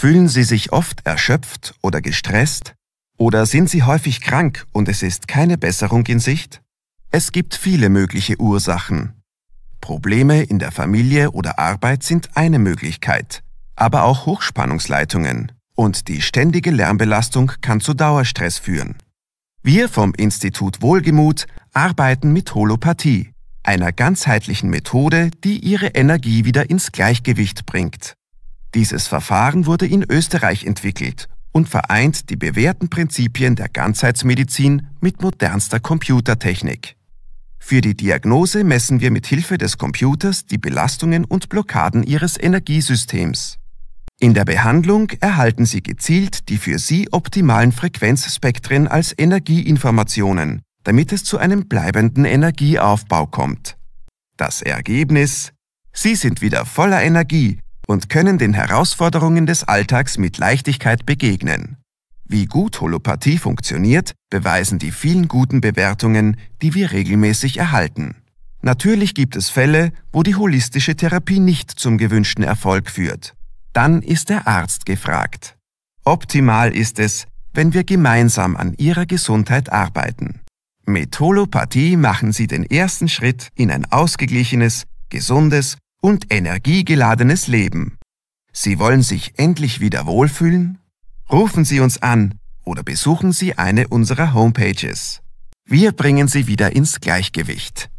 Fühlen Sie sich oft erschöpft oder gestresst? Oder sind Sie häufig krank und es ist keine Besserung in Sicht? Es gibt viele mögliche Ursachen. Probleme in der Familie oder Arbeit sind eine Möglichkeit, aber auch Hochspannungsleitungen und die ständige Lärmbelastung kann zu Dauerstress führen. Wir vom Institut Wohlgemut arbeiten mit Holopathie, einer ganzheitlichen Methode, die Ihre Energie wieder ins Gleichgewicht bringt. Dieses Verfahren wurde in Österreich entwickelt und vereint die bewährten Prinzipien der Ganzheitsmedizin mit modernster Computertechnik. Für die Diagnose messen wir mit Hilfe des Computers die Belastungen und Blockaden Ihres Energiesystems. In der Behandlung erhalten Sie gezielt die für Sie optimalen Frequenzspektren als Energieinformationen, damit es zu einem bleibenden Energieaufbau kommt. Das Ergebnis? Sie sind wieder voller Energie und können den Herausforderungen des Alltags mit Leichtigkeit begegnen. Wie gut Holopathie funktioniert, beweisen die vielen guten Bewertungen, die wir regelmäßig erhalten. Natürlich gibt es Fälle, wo die holistische Therapie nicht zum gewünschten Erfolg führt. Dann ist der Arzt gefragt. Optimal ist es, wenn wir gemeinsam an Ihrer Gesundheit arbeiten. Mit Holopathie machen Sie den ersten Schritt in ein ausgeglichenes, gesundes und energiegeladenes Leben. Sie wollen sich endlich wieder wohlfühlen? Rufen Sie uns an oder besuchen Sie eine unserer Homepages. Wir bringen Sie wieder ins Gleichgewicht.